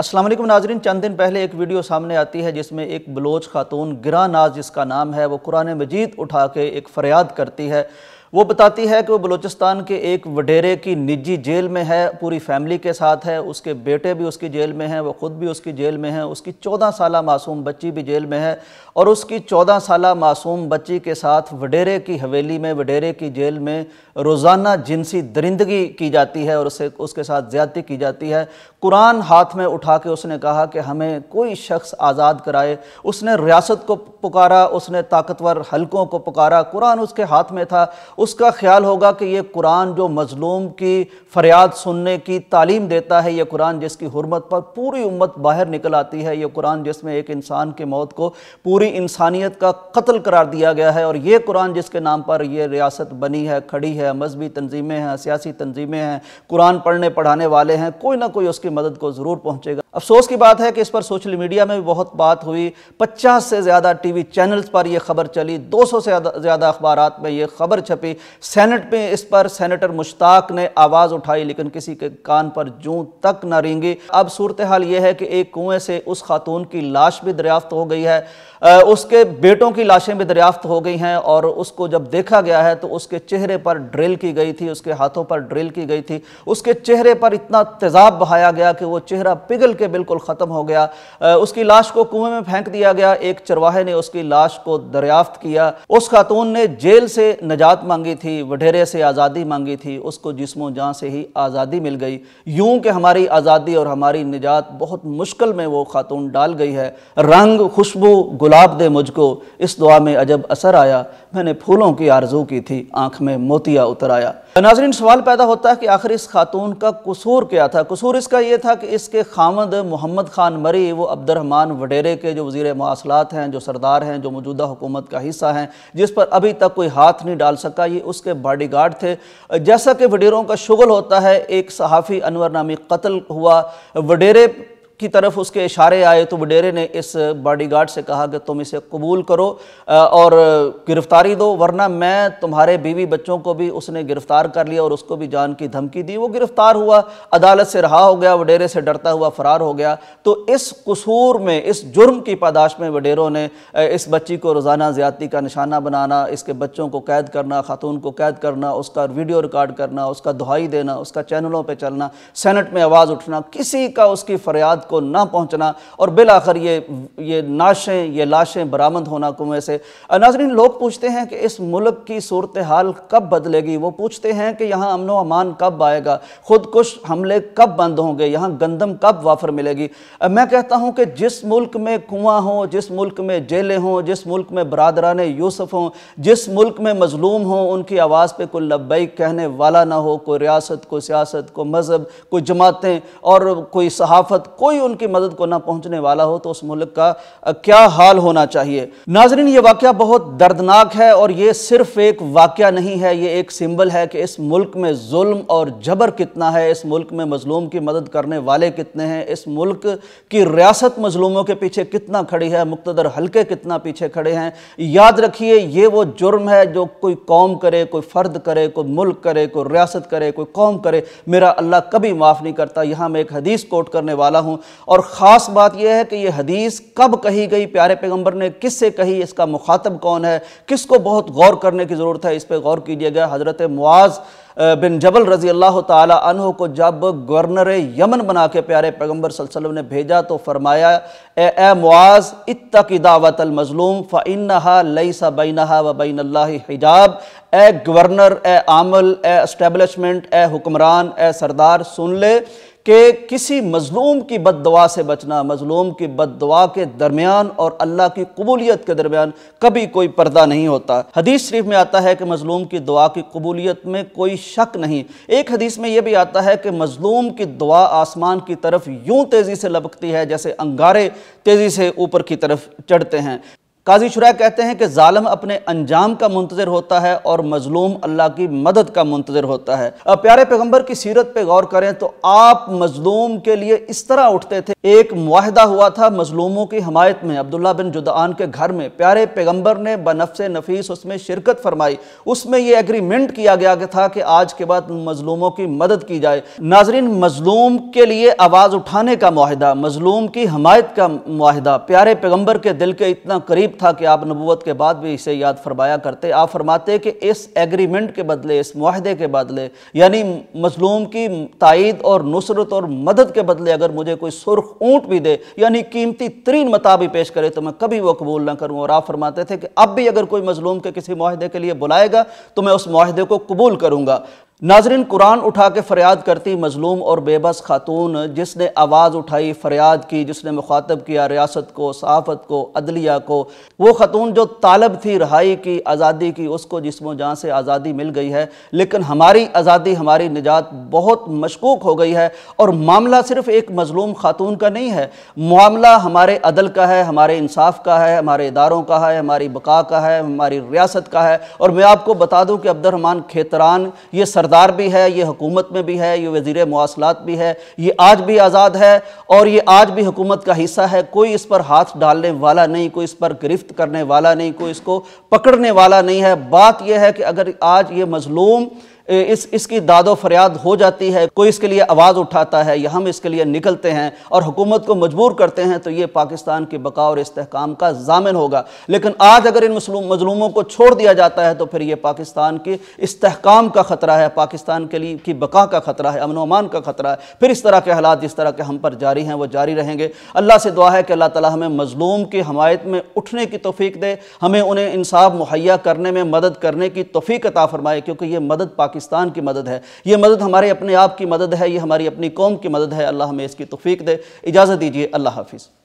अस्सलाम वालेकुम नाजरीन चंद दिन पहले एक वीडियो सामने आती है जिसमें एक बलोच खातून गिरा नाज जिसका नाम है वो कुरान मजीद उठा के एक फ़रियाद करती है वो बताती है कि वो बलूचिस्तान के एक वडेरे की निजी जेल में है पूरी फैमिली के साथ है उसके बेटे भी उसकी जेल में हैं वो ख़ुद भी उसकी जेल में हैं उसकी चौदह साल मासूम बच्ची भी जेल में है और उसकी चौदह साल मासूम बच्ची के साथ वडेरे की हवेली में वडेरे की जेल में रोज़ाना जिनसी दरिंदगी की जाती है और उससे उसके साथ ज़्यादती की जाती है कुरान हाथ में उठा के उसने कहा कि हमें कोई शख्स आज़ाद कराए उसने रियासत को पुकारा उसने ताकतवर हलकों को पुकारा कुरान उसके हाथ में था उसका ख्याल होगा कि ये कुरान जो मजलूम की फरियाद सुनने की तालीम देता है ये कुरान जिसकी हरमत पर पूरी उम्मत बाहर निकल आती है ये कुरान जिसमें एक इंसान की मौत को पूरी पूरी इंसानियत का कत्ल करार दिया गया है और ये कुरान जिसके नाम पर यह रियासत बनी है खड़ी है मजहबी तंजीमें हैं सियासी तनजीमें हैं कुरान पढ़ने पढ़ाने वाले हैं कोई ना कोई उसकी मदद को ज़रूर पहुँचेगा अफसोस की बात है कि इस पर सोशल मीडिया में भी बहुत बात हुई पचास से ज़्यादा टी वी चैनल्स पर यह खबर चली दो सौ से ज़्यादा अखबार में यह खबर छपी सेनेट में इस पर सेनेटर मुश्ताक ने आवाज़ उठाई लेकिन किसी के कान पर जूं तक न रेंगी अब सूरत हाल यह है कि एक कुएँ से उस खातून की लाश भी दरियाफ्त हो गई है उसके बेटों की लाशें भी दरियाफ्त हो गई हैं और उसको जब देखा गया है तो उसके चेहरे पर ड्रिल की गई थी उसके हाथों पर ड्रिल की गई थी उसके चेहरे पर इतना तेज़ाब बहाया गया कि वो चेहरा पिघल के बिल्कुल ख़त्म हो गया उसकी लाश को कुएं में फेंक दिया गया एक चरवाहे ने उसकी लाश को दरियाफ्त किया उस खातून ने जेल से नजात मांगी थी वढेरे से आज़ादी मांगी थी उसको जिसमों जहाँ से ही आज़ादी मिल गई यूं कि हमारी आज़ादी और हमारी निजात बहुत मुश्किल में वो खातून डाल गई है रंग खुशबू गुलाब जवाब दे मुझको इस दुआ में अजब असर आया मैंने फूलों की आरजू की थी आंख में मोतिया उतर आया नाजरीन सवाल पैदा होता है कि आखिर इस खातून का कसूर क्या था कसूर इसका यह था कि इसके खामद मोहम्मद खान मरी वो अब्दुलरहमान वडेरे के जो वजीर मवासलात हैं जो सरदार हैं जो मौजूदा हुकूमत का हिस्सा हैं जिस पर अभी तक कोई हाथ नहीं डाल सका ये उसके बॉडी गार्ड थे जैसा कि वडेरों का शुगल होता है एक सहाफ़ी अनवर नामी कत्ल हुआ वडेरे की तरफ उसके इशारे आए तो वडेरे ने इस बॉडीगार्ड से कहा कि तुम इसे कबूल करो और गिरफ्तारी दो वरना मैं तुम्हारे बीवी बच्चों को भी उसने गिरफ्तार कर लिया और उसको भी जान की धमकी दी वो गिरफ्तार हुआ अदालत से रहा हो गया वडेरे से डरता हुआ फरार हो गया तो इस कसूर में इस जुर्म की पादाश में वडेरों ने इस बच्ची को रोज़ाना ज़्यादती का निशाना बनाना इसके बच्चों को कैद करना खातून को कैद करना उसका वीडियो रिकॉर्ड करना उसका दुहाई देना उसका चैनलों पर चलना सेनेट में आवाज़ उठना किसी का उसकी फरियाद को ना पहुँचना और बिलाखिर ये ये नाशें ये लाशें बरामद होना कुएँ से नाजरीन लोग पूछते हैं कि इस मुल्क की सूरत हाल कब बदलेगी वो पूछते हैं कि यहाँ अमन अमान कब आएगा खुदकुश हमले कब बंद होंगे यहाँ गंदम कब वाफर मिलेगी मैं कहता हूँ कि जिस मुल्क में कुआँ हो जिस मुल्क में जेलें हों जिस मुल्क में बरदरान यूसुफ हों जिस मुल्क में मजलूम हों उनकी आवाज़ पर कोई लब्बई कहने वाला ना हो कोई रियासत कोई सियासत कोई मज़हब कोई जमातें और कोई सहाफ़त कोई कोई उनकी मदद को ना पहुंचने वाला हो तो उस मुल्क का क्या हाल होना चाहिए नाजरीन ये वाक़ बहुत दर्दनाक है और ये सिर्फ एक वाक़ नहीं है ये एक सिंबल है कि इस मुल्क में जुल्म और जबर कितना है इस मुल्क में मजलूम की मदद करने वाले कितने हैं इस मुल्क की रियासत मजलूमों के पीछे कितना खड़ी है मुक्तदर हल्के कितना पीछे खड़े हैं याद रखिए ये वो जुर्म है जो कोई कौम करे कोई फ़र्द करे कोई मुल्क करे कोई रियासत करे कोई कौम करे मेरा अल्लाह कभी माफ़ नहीं करता यहाँ मैं एक हदीस कोट करने वाला हूँ और ख़ास बात यह है कि यह हदीस कब कही गई प्यारे पैगंबर ने किस से कही इसका मुखातब कौन है किसको बहुत गौर करने की ज़रूरत है इस पर गौर कीजिएगा हज़रत मुआज़ बिन जबल रज़ी अल्लाह तहु को जब गवर्नर यमन बना के प्यारे पैगम्बर सल्लम ने भेजा तो फरमाया ए मुआज़ इत की दावत मज़लूम फ़ानहा लई सा बैनहा व बैन हिजाब ए गवर्नर ए आमल ए ए हुक्मरान ए सरदार सुन ले कि किसी मज़लूम की दुआ से बचना मज़लूम की बददवा के दरमियान और अल्लाह की कबूलियत के दरमियान कभी कोई पर्दा नहीं होता हदीस शरीफ में आता है कि मज़लूम की दुआ की कबूलियत में कोई शक नहीं एक हदीस में यह भी आता है कि मज़लूम की दुआ आसमान की तरफ यूँ तेज़ी से लपकती है जैसे अंगारे तेज़ी से ऊपर की तरफ चढ़ते हैं काजी शुरा कहते हैं कि ालम अपने अंजाम का मुंतजर होता है और मजलूम अल्लाह की मदद का मुंतजर होता है अब प्यारे पैगम्बर की सीरत पर गौर करें तो आप मजलूम के लिए इस तरह उठते थे एक माहदा हुआ था मजलूमों की हमायत में अब्दुल्ला बिन जुदान के घर में प्यारे पैगम्बर ने बनफ नफीस उसमें शिरकत फरमाई उसमें यह एग्रीमेंट किया गया था कि आज के बाद मजलूमों की मदद की जाए नाजरीन मजलूम के लिए आवाज़ उठाने का माहिदा मजलूम की हमायत का माहिदा प्यारे पैगम्बर के दिल के इतना करीब था कि आप नबूत के बाद भी इसे याद फरमाया करते आप फरमाते कि इस एग्रीमेंट के बदले इस माहदे के बदले यानी मजलूम की तइद और नुसरत और मदद के बदले अगर मुझे कोई सुरख ऊँट भी दे यानी कीमती तरीन मता भी पेश करे तो मैं कभी वह कबूल ना करूँ और आप फरमाते थे कि अब भी अगर कोई मजलूम के किसी माहदे के लिए बुलाएगा तो मैं उस माहदे को कबूल करूँगा नाजरन कुरान उठा के फरियाद करती मजलूम और बेबस खातून जिसने आवाज़ उठाई फरियाद की जिसने मुखातब किया रियासत को सहाफ़त को अदलिया को वो खातून जो तालब थी रहाई की आज़ादी की उसको जिसमो जहाँ से आज़ादी मिल गई है लेकिन हमारी आज़ादी हमारी निजात बहुत मशकूक हो गई है और मामला सिर्फ एक मजलूम खातून का नहीं है मामला हमारे अदल का है हमारे इंसाफ का है हमारे इदारों का है हमारी बका का है हमारी रियासत का है और मैं आपको बता दूँ कि अब्दुलरहमान खेतरान ये सर सरदार भी है ये हुकूमत में भी है ये वजीर मवासलात भी है ये आज भी आज़ाद है और ये आज भी हुकूमत का हिस्सा है कोई इस पर हाथ डालने वाला नहीं कोई इस पर गिरफ्त करने वाला नहीं कोई इसको पकड़ने वाला नहीं है बात यह है कि अगर आज ये मजलूम इस इसकी दादो फरियाद हो जाती है कोई इसके लिए आवाज़ उठाता है या हम इसके लिए निकलते हैं और हुकूमत को मजबूर करते हैं तो ये पाकिस्तान की बका और इसकाम का जामिन होगा लेकिन आज अगर इन मजलूमों को छोड़ दिया जाता है तो फिर ये पाकिस्तान के इस्तेकाम का ख़तरा है पाकिस्तान के लिए की बका का ख़तरा है अमनोमान का ख़तरा है फिर इस तरह के हालात जिस तरह के हम पर जारी हैं वो जारी रहेंगे अल्लाह से दुआ है कि अल्लाह ताली हमें मजलूम की हमायत में उठने की तोफ़ी दे हमें उन्हें इंसाफ मुहैया करने में मदद करने की तोफ़ी अता फ़रमाए क्योंकि ये मदद पाकिस्तान पाकिस्तान की मदद है ये मदद हमारे अपने आप की मदद है ये हमारी अपनी कौम की मदद है अल्लाह हमें इसकी तफीक दे इजाज़त दीजिए अल्लाह हाफिज़